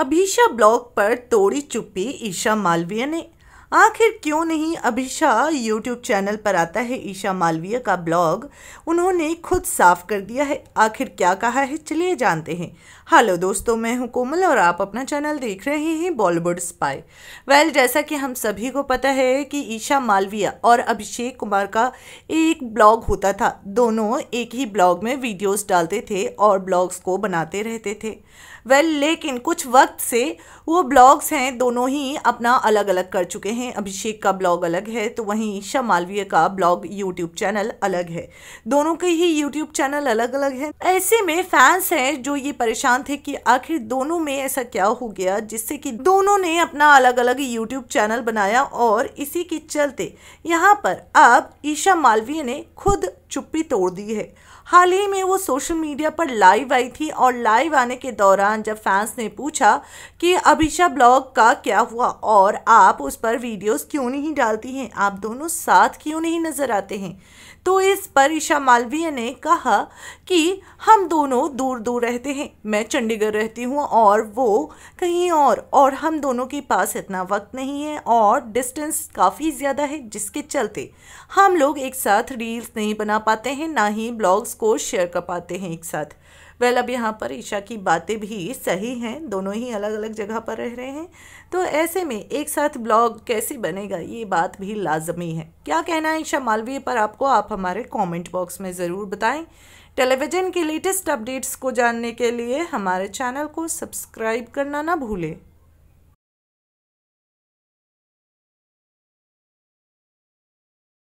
Abhisha blog पर तोड़ी चुप्पी ईशा मालवीय ने आखिर क्यों नहीं अभिषा यूट्यूब चैनल पर आता है ईशा मालवीय का ब्लॉग उन्होंने खुद साफ कर दिया है आखिर क्या कहा है चलिए जानते हैं हेलो दोस्तों मैं हूं कोमल और आप अपना चैनल देख रहे हैं बॉलीवुड स्पाई वेल जैसा कि हम सभी को पता है कि ईशा मालवीय और अभिषेक कुमार का एक ब्लॉग होता था दोनों एक ही ब्लॉग में वीडियोज़ डालते थे और ब्लॉग्स को बनाते रहते थे वेल लेकिन कुछ वक्त से वो ब्लॉग्स हैं दोनों ही अपना अलग अलग कर चुके हैं हैं अभिषेक का ब्लॉग अलग है तो वहीं ईशा मालवीय का ब्लॉग यूट्यूब चैनल अलग है दोनों के ही यूट्यूब चैनल अलग अलग है ऐसे में फैंस हैं जो ये परेशान थे कि आखिर दोनों में ऐसा क्या हो गया जिससे कि दोनों ने अपना अलग अलग यूट्यूब चैनल बनाया और इसी के चलते यहाँ पर अब ईशा मालवीय ने खुद चुप्पी तोड़ दी है हाल ही में वो सोशल मीडिया पर लाइव आई थी और लाइव आने के दौरान जब फैंस ने पूछा कि अभिषा ब्लॉग का क्या हुआ और आप उस पर वीडियोस क्यों नहीं डालती हैं आप दोनों साथ क्यों नहीं नज़र आते हैं तो इस पर ईशा मालवीय ने कहा कि हम दोनों दूर दूर रहते हैं मैं चंडीगढ़ रहती हूँ और वो कहीं और और हम दोनों के पास इतना वक्त नहीं है और डिस्टेंस काफ़ी ज़्यादा है जिसके चलते हम लोग एक साथ रील्स नहीं बना पाते हैं ना ही ब्लॉग्स को शेयर कर पाते हैं एक साथ वेल अब यहाँ पर ईशा की बातें भी सही हैं दोनों ही अलग अलग जगह पर रह रहे हैं तो ऐसे में एक साथ ब्लॉग कैसे बनेगा ये बात भी लाजमी है क्या कहना है ईशा मालवीय पर आपको आप हमारे कॉमेंट बॉक्स में ज़रूर बताएं टेलीविज़न के लेटेस्ट अपडेट्स को जानने के लिए हमारे चैनल को सब्सक्राइब करना ना भूलें